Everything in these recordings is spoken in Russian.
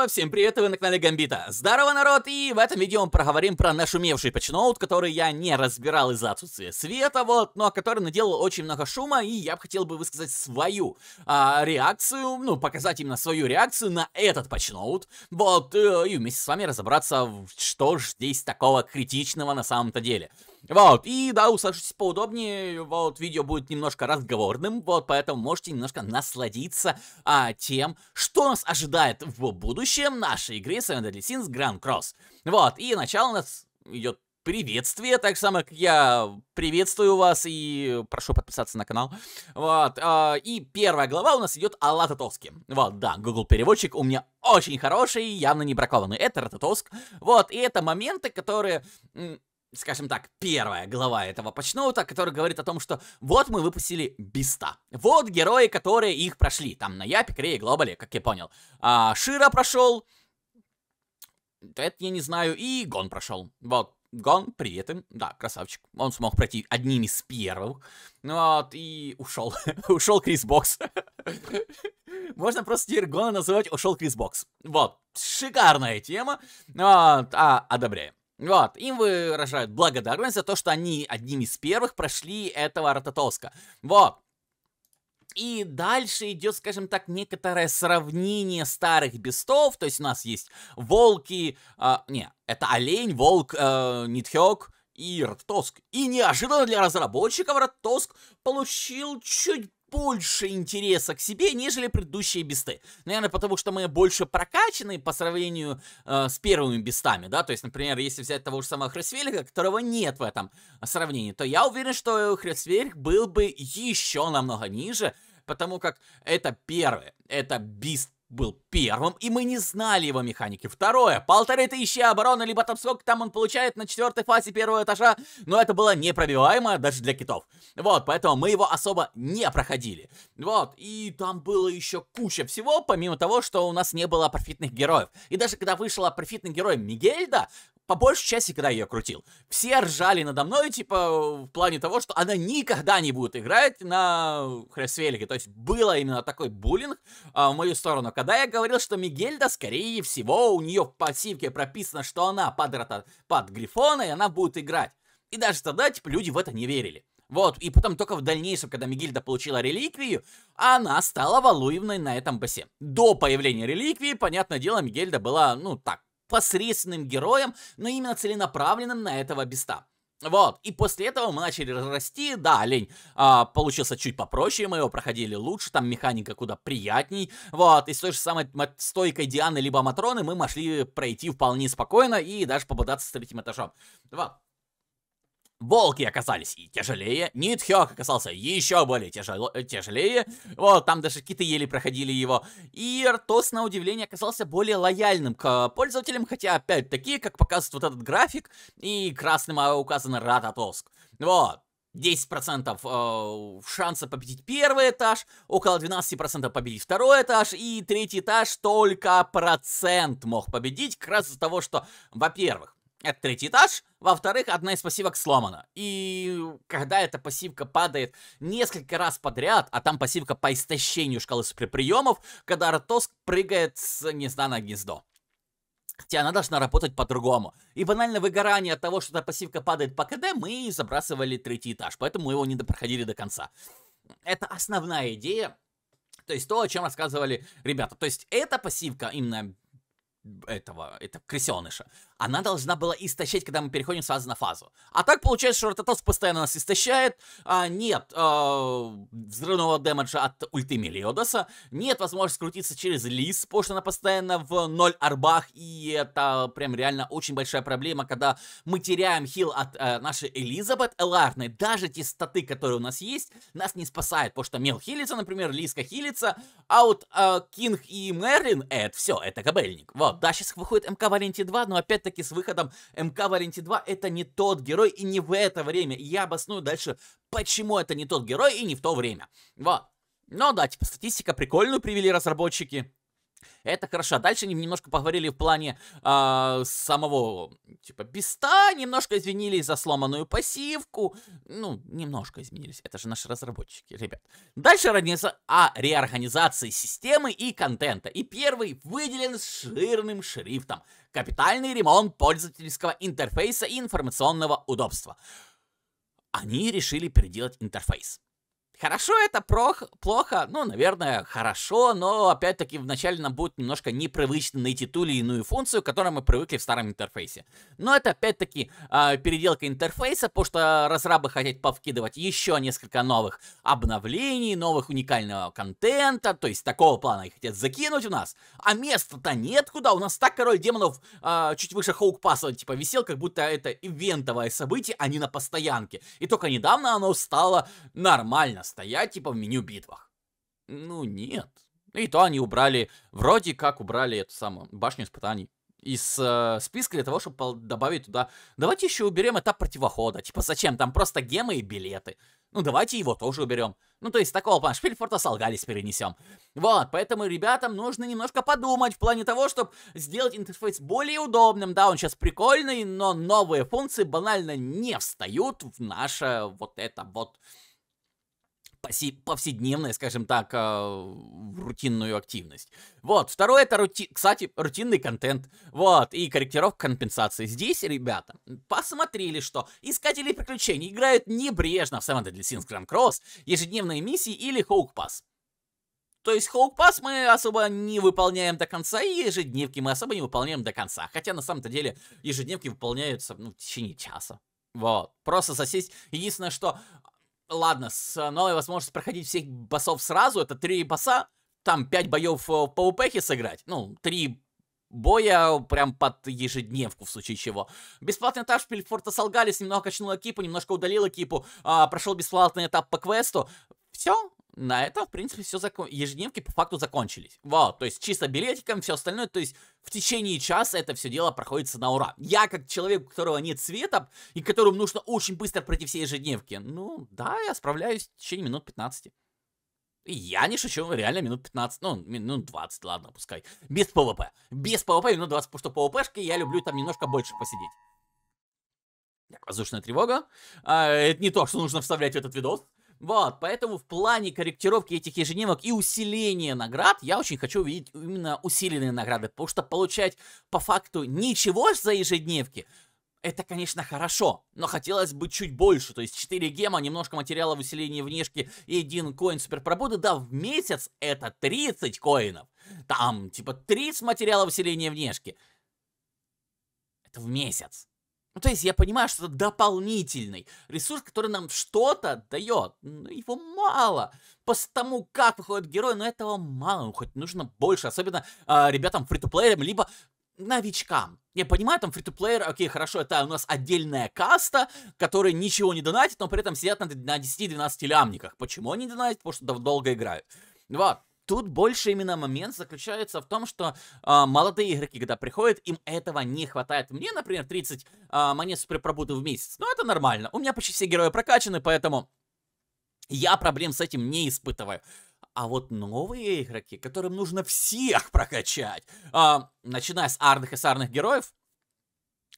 Здорово, всем привет, и вы на канале Гамбита. Здорово, народ, и в этом видео мы проговорим про нашумевший патчноут, который я не разбирал из-за отсутствия света, вот, но который наделал очень много шума, и я бы хотел бы высказать свою а, реакцию, ну, показать именно свою реакцию на этот патчноут, вот, э, и вместе с вами разобраться, что ж здесь такого критичного на самом-то деле. Вот, и да, усаживайтесь поудобнее, вот, видео будет немножко разговорным, вот, поэтому можете немножко насладиться а, тем, что нас ожидает в будущем нашей игре Seven Deadly Sins Grand Cross. Вот, и начало у нас идет приветствие, так само, как я приветствую вас и прошу подписаться на канал. Вот, э, и первая глава у нас идет о Лататовске. Вот, да, Google переводчик у меня очень хороший, явно не бракованный. Это Рататовск. Вот, и это моменты, которые скажем так, первая глава этого почноута, который говорит о том, что вот мы выпустили Биста. Вот герои, которые их прошли. Там на Япе, Крее, Глобале, как я понял. А, Шира прошел. Это я не знаю. И Гон прошел. Вот. Гон, привет им. Да, красавчик. Он смог пройти одним из первых. Ну вот, и ушел. ушел Крис Бокс. Можно просто теперь Гона называть «Ушел Крис Бокс». Вот, шикарная тема. Вот, а, одобряем. Вот, им выражают благодарность за то, что они одними из первых прошли этого Рототоска. Вот. И дальше идет, скажем так, некоторое сравнение старых бестов. То есть у нас есть волки, э, не, это олень, волк, э, нитхёк и Рататоск. И неожиданно для разработчиков Рататоск получил чуть больше интереса к себе, нежели предыдущие бесты. Наверное, потому что мы больше прокачаны по сравнению э, с первыми бестами, да, то есть, например, если взять того же самого Хрисвельга, которого нет в этом сравнении, то я уверен, что Хрисвельг был бы еще намного ниже, потому как это первый, это бист был первым, и мы не знали его механики. Второе, полторы тысячи обороны, либо там сколько там он получает на четвертой фазе первого этажа, но это было непробиваемо даже для китов. Вот, поэтому мы его особо не проходили. Вот, и там было еще куча всего, помимо того, что у нас не было профитных героев. И даже когда вышел профитный герой Мигельда, по большей части, когда я ее крутил, все ржали надо мной, типа, в плане того, что она никогда не будет играть на Хресвелике. То есть было именно такой буллинг а, в мою сторону. Когда я говорил, что Мигельда, скорее всего, у нее в пассивке прописано, что она под рота, под Грифона, и она будет играть. И даже тогда, типа, люди в это не верили. Вот, и потом только в дальнейшем, когда Мигильда получила реликвию, она стала Валуевной на этом басе. До появления реликвии, понятное дело, Мигельда была, ну, так, посредственным героем, но именно целенаправленным на этого беста. Вот, и после этого мы начали расти, да, лень а, получился чуть попроще, мы его проходили лучше, там механика куда приятней, вот, и с той же самой стойкой Дианы либо Матроны мы могли пройти вполне спокойно и даже попадаться с третьим этажом. Вот, Волки оказались и тяжелее, Нитхёк оказался еще более тяжело, э, тяжелее, вот, там даже киты еле проходили его, и Ртос, на удивление, оказался более лояльным к пользователям, хотя, опять-таки, как показывает вот этот график, и красным а указано Рататоск. Вот, 10% э, шанса победить первый этаж, около 12% победить второй этаж, и третий этаж только процент мог победить, как раз из-за того, что, во-первых, это третий этаж. Во-вторых, одна из пассивок сломана. И когда эта пассивка падает несколько раз подряд, а там пассивка по истощению шкалы суперприемов, когда Ротоск прыгает с гнезда на гнездо. Хотя она должна работать по-другому. И банально выгорание от того, что эта пассивка падает по КД, мы забрасывали третий этаж, поэтому мы его не проходили до конца. Это основная идея, то есть то, о чем рассказывали ребята. То есть эта пассивка именно этого, это крысеныша, она должна была истощать, когда мы переходим сразу на фазу. А так получается, что Ротатос постоянно нас истощает, а нет э, взрывного дэмэджа от ульты Мелиодоса, нет возможности крутиться через лис, потому что она постоянно в ноль арбах, и это прям реально очень большая проблема, когда мы теряем хил от э, нашей Элизабет Эларны, даже те статы, которые у нас есть, нас не спасает, потому что Мел хилится, например, Лиска хилится, а вот э, Кинг и Мерлин, это все, это кабельник. Вот, да, сейчас выходит МК Валенти 2, но опять-таки все-таки с выходом МК Валенти 2 это не тот герой и не в это время. И я обосную дальше, почему это не тот герой и не в то время. Вот. Но да, типа статистика прикольную привели разработчики. Это хорошо. А дальше они немножко поговорили в плане э, самого, типа, биста, немножко извинились за сломанную пассивку. Ну, немножко изменились. Это же наши разработчики, ребят. Дальше родница о а, реорганизации системы и контента. И первый выделен ширным шрифтом. Капитальный ремонт пользовательского интерфейса и информационного удобства. Они решили переделать интерфейс. Хорошо это прох, плохо, ну, наверное, хорошо, но опять-таки вначале нам будет немножко непривычно найти ту или иную функцию, к которой мы привыкли в старом интерфейсе. Но это опять-таки э, переделка интерфейса, потому что разрабы хотят повкидывать еще несколько новых обновлений, новых уникального контента, то есть такого плана их хотят закинуть у нас, а места-то нет куда, у нас так король демонов э, чуть выше Хоук Пасса, типа, висел, как будто это ивентовое событие, а не на постоянке. И только недавно оно стало нормально, стоять типа в меню битвах. Ну нет. И то они убрали, вроде как убрали эту самую башню испытаний из э, списка для того, чтобы добавить туда. Давайте еще уберем этап противохода. Типа зачем? Там просто гемы и билеты. Ну давайте его тоже уберем. Ну то есть такого плана. Шпильфорта солгались перенесем. Вот, поэтому ребятам нужно немножко подумать в плане того, чтобы сделать интерфейс более удобным. Да, он сейчас прикольный, но новые функции банально не встают в наше вот это вот повседневная, скажем так, э, рутинную активность. Вот, второе это, рути... кстати, рутинный контент. Вот, и корректировка компенсации. Здесь, ребята, посмотрели, что Искатели приключений играют небрежно в Seven для Sins Grand Cross, ежедневные миссии или Хоук Пасс. То есть Хоук Пасс мы особо не выполняем до конца, и ежедневки мы особо не выполняем до конца. Хотя на самом-то деле ежедневки выполняются ну, в течение часа. Вот. Просто засесть. Единственное, что ладно, с э, новой возможностью проходить всех боссов сразу, это три босса, там пять боев э, в PvP сыграть, ну, три боя прям под ежедневку в случае чего. Бесплатный этап Шпильфорта Солгалис немного качнула кипу, немножко удалила кипу, а, прошел бесплатный этап по квесту. Все, на этом, в принципе, все закон... ежедневки по факту закончились. Вот, то есть чисто билетиком, все остальное, то есть в течение часа это все дело проходится на ура. Я, как человек, у которого нет света, и которому нужно очень быстро пройти все ежедневки, ну, да, я справляюсь в течение минут 15. И я не шучу, реально минут 15, ну, минут 20, ладно, пускай. Без ПВП. Без ПВП минут 20, потому что ПВПшки я люблю там немножко больше посидеть. Так, воздушная тревога. А, это не то, что нужно вставлять в этот видос. Вот, поэтому в плане корректировки этих ежедневок и усиления наград я очень хочу увидеть именно усиленные награды, потому что получать по факту ничего за ежедневки это, конечно, хорошо, но хотелось бы чуть больше, то есть 4 гема, немножко материала в усилении внешки и 1 коин суперпробуды, да, в месяц это 30 коинов. Там, типа, 30 материала усиления внешки. Это в месяц. Ну, то есть я понимаю, что это дополнительный ресурс, который нам что-то дает. Но ну, его мало. По тому, как выходит герой, но ну, этого мало. Ну, хоть нужно больше. Особенно э, ребятам фри-то-плеерам, либо новичкам. Я понимаю, там фри плеер окей, хорошо, это у нас отдельная каста, которая ничего не донатит, но при этом сидят на, на 10-12 лямниках. Почему они донатят? Потому что долго играют. Вот. Тут больше именно момент заключается в том, что э, молодые игроки, когда приходят, им этого не хватает. Мне, например, 30 э, а, монет суперпробуты в месяц. Но ну, это нормально. У меня почти все герои прокачаны, поэтому я проблем с этим не испытываю. А вот новые игроки, которым нужно всех прокачать, э, начиная с арных и сарных героев,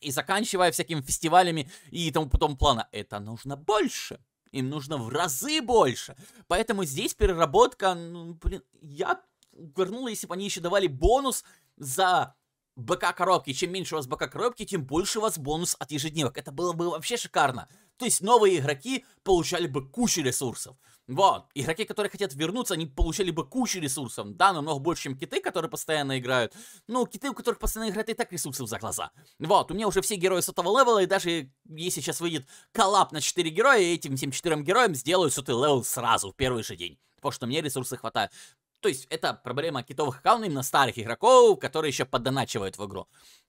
и заканчивая всякими фестивалями и тому потом плана, это нужно больше. Им нужно в разы больше. Поэтому здесь переработка, ну, блин, я вернула, если бы они еще давали бонус за БК коробки. Чем меньше у вас БК коробки, тем больше у вас бонус от ежедневок. Это было бы вообще шикарно. То есть новые игроки получали бы кучу ресурсов. Вот. Игроки, которые хотят вернуться, они получили бы кучу ресурсов. Да, намного больше, чем киты, которые постоянно играют. Ну, киты, у которых постоянно играют и так ресурсов за глаза. Вот. У меня уже все герои сотого левела, и даже если сейчас выйдет коллап на 4 героя, этим всем 4 героям сделаю сотый левел сразу, в первый же день. Потому что мне ресурсы хватает. То есть это проблема китовых аккаунтов именно старых игроков, которые еще подоначивают в игру.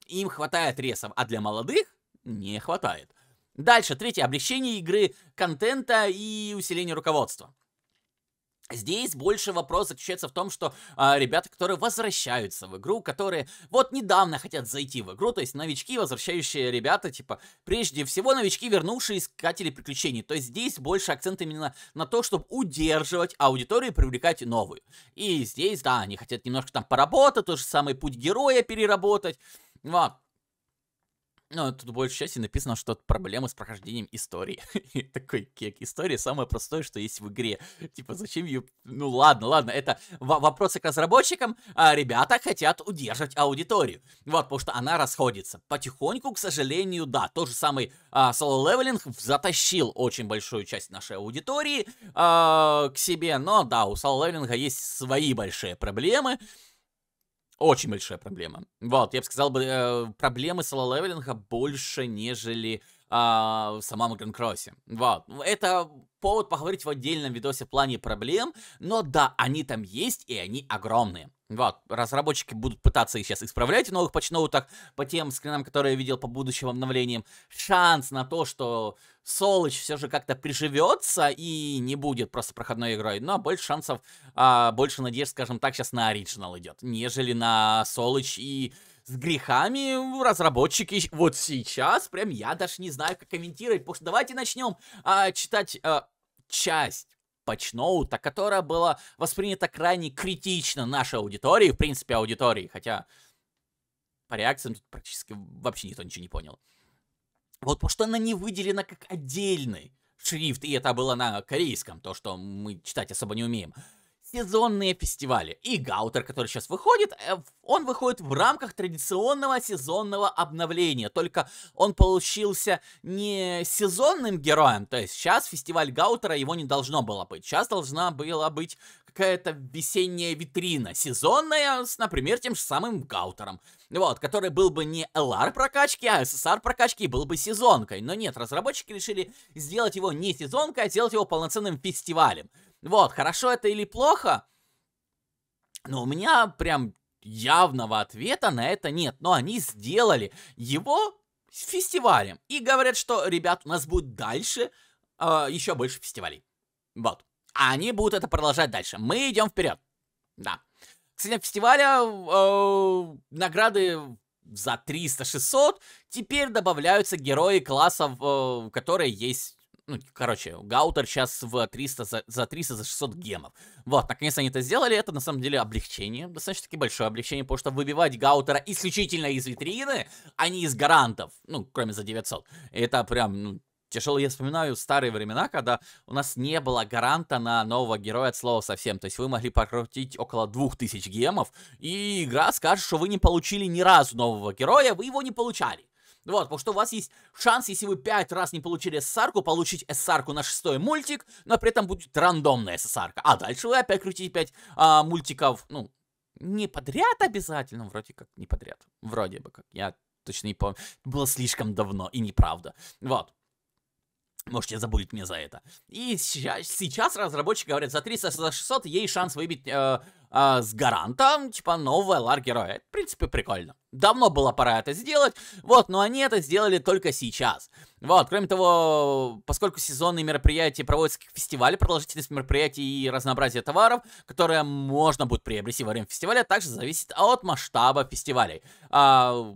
Им хватает ресов, а для молодых не хватает. Дальше, третье, облегчение игры контента и усиление руководства. Здесь больше вопрос заключается в том, что а, ребята, которые возвращаются в игру, которые вот недавно хотят зайти в игру, то есть новички, возвращающие ребята, типа, прежде всего новички, вернувшие искатели приключений. То есть здесь больше акцент именно на то, чтобы удерживать аудиторию и привлекать новую. И здесь, да, они хотят немножко там поработать, тот же самый путь героя переработать. Вот. Ну, тут в большей части написано, что это проблемы с прохождением истории. Такой кек. История самое простое, что есть в игре. Типа, зачем ее... Ну, ладно, ладно, это вопросы к разработчикам. А ребята хотят удержать аудиторию. Вот, потому что она расходится. Потихоньку, к сожалению, да. Тот же самый а, соло-левелинг затащил очень большую часть нашей аудитории а, к себе. Но, да, у соло-левелинга есть свои большие проблемы. Очень большая проблема. Вот, я бы сказал, бы, э, проблемы соло-левелинга больше, нежели э, в самом Гранкроссе. Вот. Ну, это повод поговорить в отдельном видосе в плане проблем, но да, они там есть, и они огромные. Вот, разработчики будут пытаться сейчас исправлять в новых патчноутах по тем скринам, которые я видел по будущим обновлениям. Шанс на то, что Солыч все же как-то приживется и не будет просто проходной игрой. Но больше шансов, а, больше надежд, скажем так, сейчас на оригинал идет, нежели на Солыч и с грехами разработчики вот сейчас. Прям я даже не знаю, как комментировать. Потому что давайте начнем а, читать а, часть патчноута, которая была воспринята крайне критично нашей аудиторией, в принципе, аудитории, хотя по реакциям тут практически вообще никто ничего не понял. Вот потому что она не выделена как отдельный шрифт, и это было на корейском, то, что мы читать особо не умеем сезонные фестивали. И Гаутер, который сейчас выходит, э, он выходит в рамках традиционного сезонного обновления. Только он получился не сезонным героем, то есть сейчас фестиваль Гаутера его не должно было быть. Сейчас должна была быть какая-то весенняя витрина, сезонная, с, например, тем же самым Гаутером. Вот, который был бы не LR прокачки, а SSR прокачки, и был бы сезонкой. Но нет, разработчики решили сделать его не сезонкой, а сделать его полноценным фестивалем. Вот, хорошо это или плохо? Но у меня прям явного ответа на это нет. Но они сделали его фестивалем. И говорят, что, ребят, у нас будет дальше э, а, еще больше фестивалей. Вот. А они будут это продолжать дальше. Мы идем вперед. Да. Кстати, фестиваля э, награды за 300-600 теперь добавляются герои классов, э, которые есть ну, короче, Гаутер сейчас в 300, за, за 300, за 600 гемов. Вот, наконец они это сделали, это на самом деле облегчение, достаточно-таки большое облегчение, потому что выбивать Гаутера исключительно из витрины, а не из гарантов, ну, кроме за 900. Это прям, ну, тяжело. Я вспоминаю старые времена, когда у нас не было гаранта на нового героя от слова совсем. То есть вы могли покрутить около 2000 гемов, и игра скажет, что вы не получили ни разу нового героя, вы его не получали. Ну вот, потому что у вас есть шанс, если вы пять раз не получили ссарку, получить ссарку на шестой мультик, но при этом будет рандомная ссарка. А дальше вы опять крутите пять а, мультиков, ну, не подряд обязательно, вроде как не подряд. Вроде бы как, я точно не помню. Было слишком давно и неправда. Вот. Можете забыть мне за это. И сейчас, сейчас разработчики говорят, за 300, за 600 ей шанс выбить э, э, с гарантом типа, нового лар-героя. В принципе, прикольно. Давно было пора это сделать, вот, но они это сделали только сейчас. Вот, кроме того, поскольку сезонные мероприятия проводятся как фестивали, продолжительность мероприятий и разнообразие товаров, которые можно будет приобрести во время фестиваля, также зависит от масштаба фестивалей. А,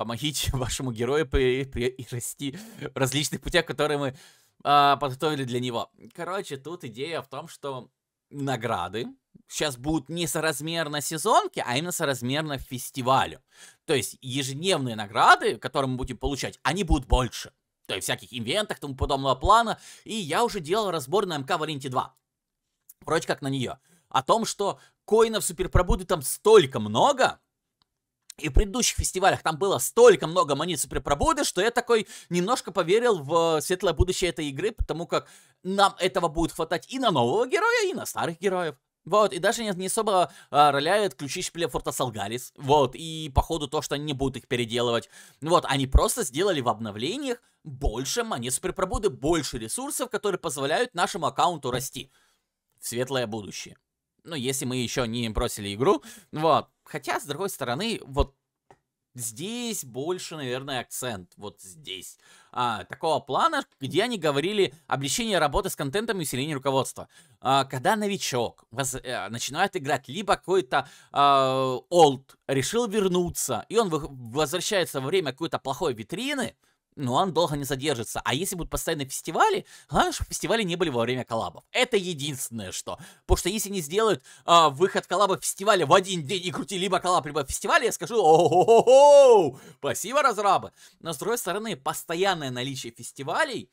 помогите вашему герою при, при, и расти в различных путях, которые мы а, подготовили для него. Короче, тут идея в том, что награды сейчас будут не соразмерно сезонке, а именно соразмерно фестивалю. То есть ежедневные награды, которые мы будем получать, они будут больше. То есть всяких инвентах, тому подобного плана. И я уже делал разбор на МК Валенти 2. Вроде как на нее. О том, что коинов супер суперпробуды там столько много, и в предыдущих фестивалях там было столько много монет при пробуды, что я такой немножко поверил в светлое будущее этой игры, потому как нам этого будет хватать и на нового героя, и на старых героев. Вот, и даже не, не особо а, роляет ключи шпиля Фортасалгарис. Вот, и походу то, что они не будут их переделывать. Вот, они просто сделали в обновлениях больше монет с препробуды, больше ресурсов, которые позволяют нашему аккаунту расти. В светлое будущее. Ну, если мы еще не бросили игру. Вот. Хотя, с другой стороны, вот Здесь больше, наверное, акцент. Вот здесь. А, такого плана, где они говорили облегчение работы с контентом и усиление руководства. А, когда новичок воз, э, начинает играть, либо какой-то э, олд решил вернуться, и он возвращается во время какой-то плохой витрины, но он долго не задержится. А если будут постоянные фестивали, главное, чтобы фестивали не были во время коллабов. Это единственное что. Потому что если не сделают а, выход коллаба фестиваля в один день и крути либо коллаб, либо фестиваль, я скажу о Спасибо, разрабы! Но с другой стороны, постоянное наличие фестивалей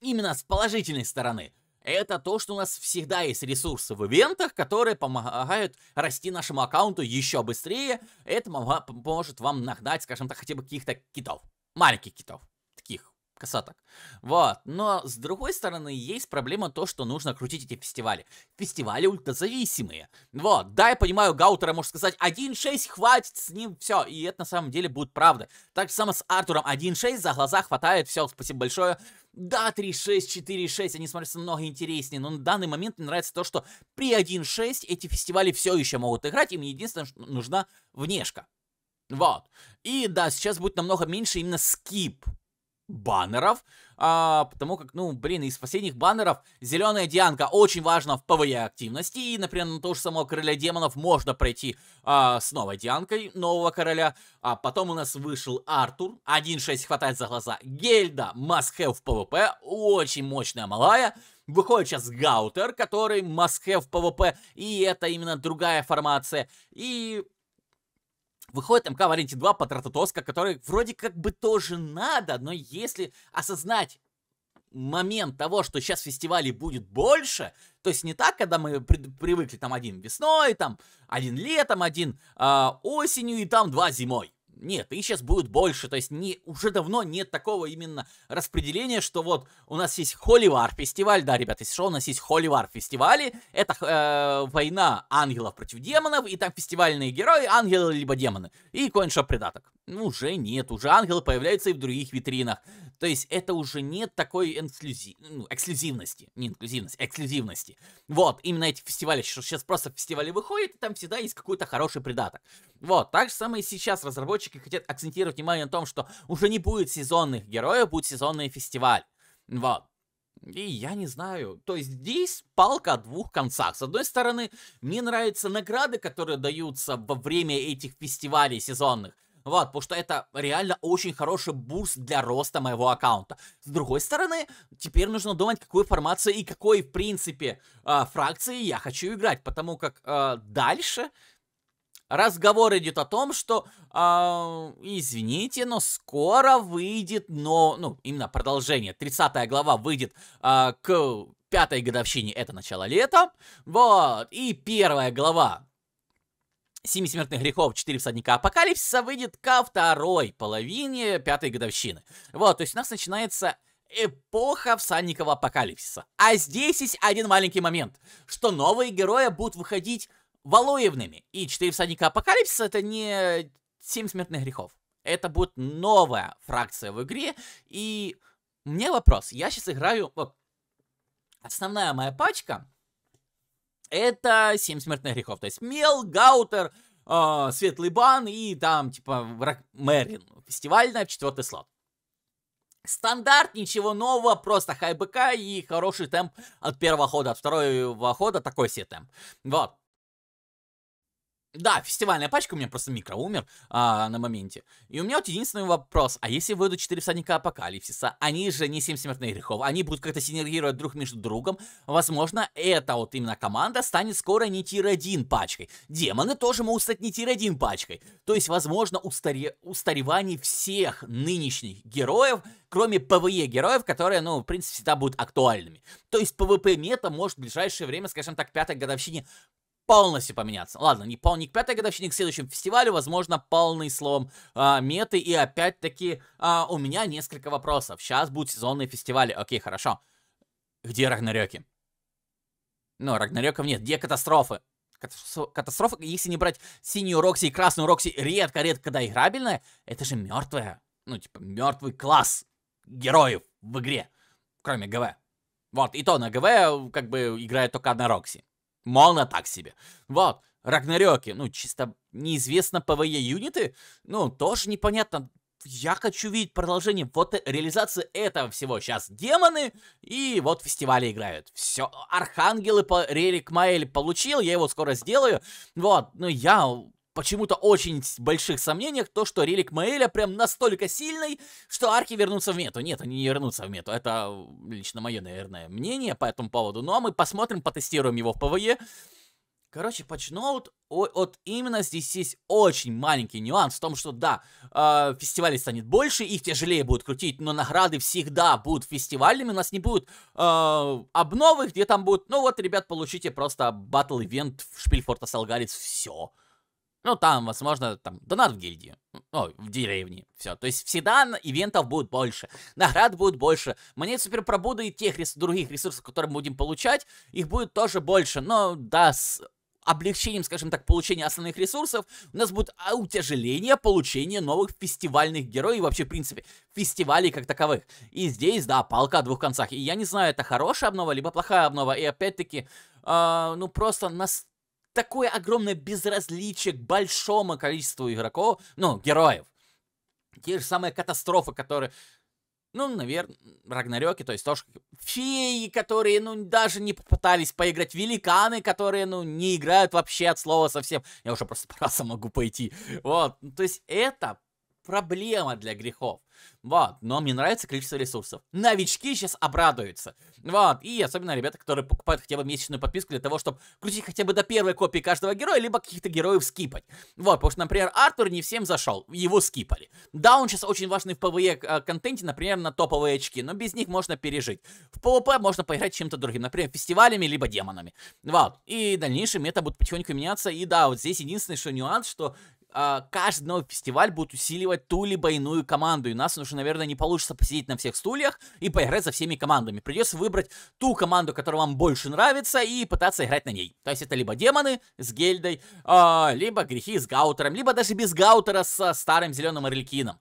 именно с положительной стороны – это то, что у нас всегда есть ресурсы в ивентах, которые помогают расти нашему аккаунту еще быстрее. Это поможет вам нагнать, скажем так, хотя бы каких-то китов маленьких китов, таких косаток. Вот. Но, с другой стороны, есть проблема то, что нужно крутить эти фестивали. Фестивали ультразависимые. Вот. Да, я понимаю, Гаутера может сказать 1.6, хватит с ним, все. И это на самом деле будет правда. Так же самое с Артуром. 1.6 за глаза хватает, все, спасибо большое. Да, 3.6, 4.6, они смотрятся много интереснее, но на данный момент мне нравится то, что при 1.6 эти фестивали все еще могут играть, им единственное, нужна внешка. Вот. И да, сейчас будет намного меньше именно скип баннеров, а, потому как, ну, блин, из последних баннеров зеленая дианка очень важна в ПВЕ активности, и, например, на то же самого короля демонов можно пройти а, с новой дианкой нового короля, а потом у нас вышел Артур, 1.6 хватает за глаза, Гельда, Масхев в ПВП, очень мощная малая, Выходит сейчас Гаутер, который Масхев в ПВП, и это именно другая формация. И Выходит МК Варенти 2 по Трататоска, который вроде как бы тоже надо, но если осознать момент того, что сейчас фестивалей будет больше, то есть не так, когда мы при- привыкли там один весной, там один летом, один э, осенью и там два зимой. Нет, и сейчас будет больше. То есть не, уже давно нет такого именно распределения, что вот у нас есть Холивар фестиваль. Да, ребята, если что, у нас есть Холивар фестивали. Это э, война ангелов против демонов, и там фестивальные герои, ангелы либо демоны. И коиншоп придаток. Ну, уже нет, уже ангелы появляются и в других витринах. То есть это уже нет такой инклюзи... ну, эксклюзивности, не инклюзивности, эксклюзивности. Вот, именно эти фестивали, что сейчас просто фестивали выходят, и там всегда есть какой-то хороший придаток. Вот, так же самое и сейчас разработчики хотят акцентировать внимание на том, что уже не будет сезонных героев, будет сезонный фестиваль. Вот. И я не знаю. То есть здесь палка о двух концах. С одной стороны, мне нравятся награды, которые даются во время этих фестивалей сезонных. Вот, потому что это реально очень хороший бурс для роста моего аккаунта. С другой стороны, теперь нужно думать, какую формацию и какой, в принципе, э, фракции я хочу играть, потому как э, дальше разговор идет о том, что, э, извините, но скоро выйдет, но, ну, именно продолжение, 30 глава выйдет э, к пятой годовщине, это начало лета, вот, и первая глава «Семи смертных грехов. Четыре всадника апокалипсиса» выйдет ко второй половине пятой годовщины. Вот, то есть у нас начинается эпоха всадников апокалипсиса. А здесь есть один маленький момент, что новые герои будут выходить Валуевными. И четыре всадника апокалипсиса это не семь смертных грехов. Это будет новая фракция в игре. И мне вопрос. Я сейчас играю... Вот, основная моя пачка это «Семь смертных грехов». То есть Мел, Гаутер, э, Светлый Бан и там, типа, Рак... Мэрин. Фестивальная в четвертый слот. Стандарт, ничего нового, просто хай БК и хороший темп от первого хода, от второго хода такой себе темп. Вот. Да, фестивальная пачка, у меня просто микро умер а, на моменте. И у меня вот единственный вопрос, а если выйдут 4 всадника апокалипсиса, они же не 7 смертных грехов, они будут как-то синергировать друг между другом, возможно, эта вот именно команда станет скоро не тир-1 пачкой. Демоны тоже могут стать не тир-1 пачкой. То есть, возможно, устаре... устаревание всех нынешних героев, кроме ПВЕ героев, которые, ну, в принципе, всегда будут актуальными. То есть, ПВП мета может в ближайшее время, скажем так, пятой годовщине полностью поменяться. Ладно, не, полный. не к пятой годовщине, а к следующему фестивалю, возможно, полный слом а, меты. И опять-таки а, у меня несколько вопросов. Сейчас будут сезонные фестивали. Окей, хорошо. Где Рагнарёки? Ну, Рагнарёков нет. Где катастрофы? Катастрофа, если не брать синюю Рокси и красную Рокси, редко-редко когда играбельная, это же мертвая, ну, типа, мертвый класс героев в игре, кроме ГВ. Вот, и то на ГВ как бы играет только одна Рокси. Молно так себе. Вот, Рагнарёки, ну, чисто неизвестно ПВЕ юниты, ну, тоже непонятно. Я хочу видеть продолжение вот э, реализации этого всего. Сейчас демоны и вот фестивали играют. Все, архангелы по Рерик Маэль получил, я его скоро сделаю. Вот, ну я почему-то очень больших сомнениях то, что релик Маэля прям настолько сильный, что арки вернутся в мету. Нет, они не вернутся в мету. Это лично мое, наверное, мнение по этому поводу. Ну а мы посмотрим, потестируем его в ПВЕ. Короче, патчноут, вот именно здесь есть очень маленький нюанс в том, что да, э, фестивалей станет больше, их тяжелее будут крутить, но награды всегда будут фестивальными, у нас не будет э, обновы, где там будут, ну вот, ребят, получите просто батл-ивент в Шпильфорта Салгарец. все. Все. Ну, там, возможно, там, донат в гильдии, ну, Ой, в деревне. Все. То есть всегда ивентов будет больше. Наград будет больше. Монет супер пробуда и тех рес других ресурсов, которые мы будем получать, их будет тоже больше. Но да, с облегчением, скажем так, получения основных ресурсов, у нас будет а, утяжеление получения новых фестивальных героев вообще, в принципе, фестивалей как таковых. И здесь, да, палка о двух концах. И я не знаю, это хорошая обнова, либо плохая обнова. И опять-таки, э, ну просто нас такое огромное безразличие к большому количеству игроков, ну, героев. Те же самые катастрофы, которые ну, наверное, Рагнарёки, то есть тоже феи, которые, ну, даже не попытались поиграть, великаны, которые, ну, не играют вообще от слова совсем. Я уже просто по могу пойти. Вот, ну, то есть это проблема для грехов. Вот, но мне нравится количество ресурсов. Новички сейчас обрадуются. Вот, и особенно ребята, которые покупают хотя бы месячную подписку для того, чтобы крутить хотя бы до первой копии каждого героя, либо каких-то героев скипать. Вот, потому что, например, Артур не всем зашел, его скипали. Да, он сейчас очень важный в PvE э, контенте, например, на топовые очки, но без них можно пережить. В PvP можно поиграть чем-то другим, например, фестивалями, либо демонами. Вот, и в дальнейшем это будет потихоньку меняться, и да, вот здесь единственный что нюанс, что а, каждый новый фестиваль будет усиливать ту либо иную команду. И у нас уже, наверное, не получится посидеть на всех стульях и поиграть со всеми командами. Придется выбрать ту команду, которая вам больше нравится, и пытаться играть на ней. То есть это либо демоны с Гельдой, э, а, либо грехи с Гаутером, либо даже без Гаутера со старым зеленым Орликином.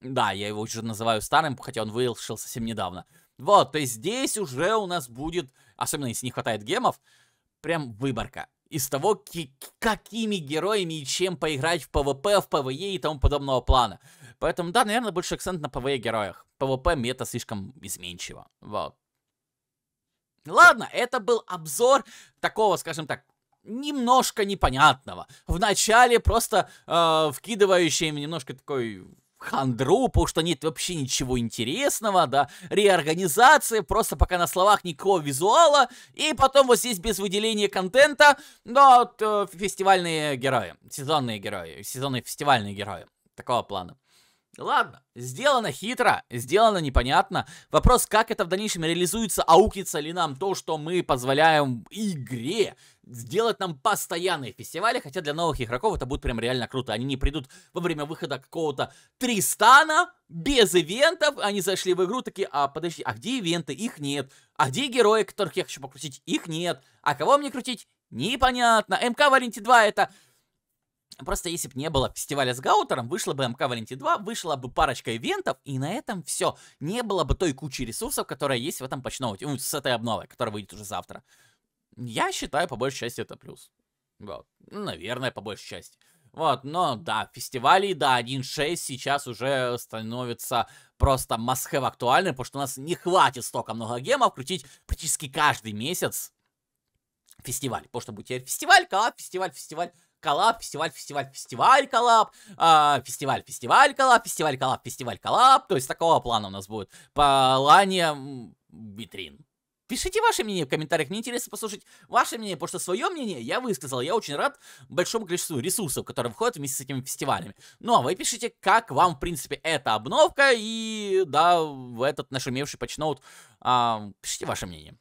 Да, я его уже называю старым, хотя он вышел совсем недавно. Вот, то есть здесь уже у нас будет, особенно если не хватает гемов, прям выборка из того, какими героями и чем поиграть в ПВП, в ПВЕ и тому подобного плана. Поэтому, да, наверное, больше акцент на ПВЕ героях. ПВП мета слишком изменчиво. Вот. Ладно, это был обзор такого, скажем так, немножко непонятного. В начале просто э, вкидывающий немножко такой Хандру, потому что нет вообще ничего интересного, да, реорганизация, просто пока на словах никакого визуала, и потом вот здесь без выделения контента, но вот, э, фестивальные герои, сезонные герои, сезонные фестивальные герои, такого плана. Ладно, сделано хитро, сделано непонятно. Вопрос, как это в дальнейшем реализуется, аукнется ли нам то, что мы позволяем игре сделать нам постоянные фестивали, хотя для новых игроков это будет прям реально круто. Они не придут во время выхода какого-то Тристана без ивентов, они зашли в игру такие, а подожди, а где ивенты? Их нет. А где герои, которых я хочу покрутить? Их нет. А кого мне крутить? Непонятно. МК Валенти 2 это... Просто если бы не было фестиваля с Гаутером, вышла бы МК Валенти 2, вышла бы парочка ивентов, и на этом все. Не было бы той кучи ресурсов, которая есть в этом почноуте, ну, с этой обновой, которая выйдет уже завтра. Я считаю, по большей части, это плюс. Вот. Ну, наверное, по большей части. Вот, но да, фестивали, да, 1.6 сейчас уже становится просто must-have актуальным, потому что у нас не хватит столько много гемов крутить практически каждый месяц фестиваль. Потому что будет теперь фестиваль, коллаб, фестиваль, фестиваль, коллаб, фестиваль, фестиваль, фестиваль, коллаб, э, фестиваль, фестиваль, коллаб, фестиваль, коллаб, фестиваль, коллаб. То есть такого плана у нас будет. По лане витрин. Пишите ваше мнение в комментариях, мне интересно послушать ваше мнение, потому что свое мнение я высказал. Я очень рад большому количеству ресурсов, которые входят вместе с этими фестивалями. Ну, а вы пишите, как вам, в принципе, эта обновка и, да, в этот нашумевший Почноут. А, пишите ваше мнение.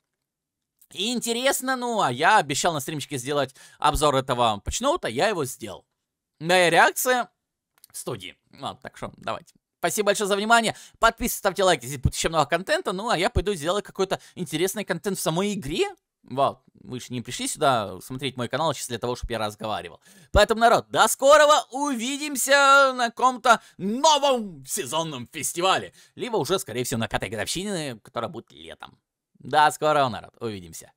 И интересно, ну, а я обещал на стримчике сделать обзор этого Почноута, я его сделал. Моя реакция в студии. Ладно, так что давайте. Спасибо большое за внимание. Подписывайтесь, ставьте лайки, здесь будет еще много контента. Ну, а я пойду сделаю какой-то интересный контент в самой игре. Вау, вы же не пришли сюда смотреть мой канал лишь для того, чтобы я разговаривал. Поэтому, народ, до скорого, увидимся на каком-то новом сезонном фестивале. Либо уже, скорее всего, на пятой годовщине, которая будет летом. До скорого, народ, увидимся.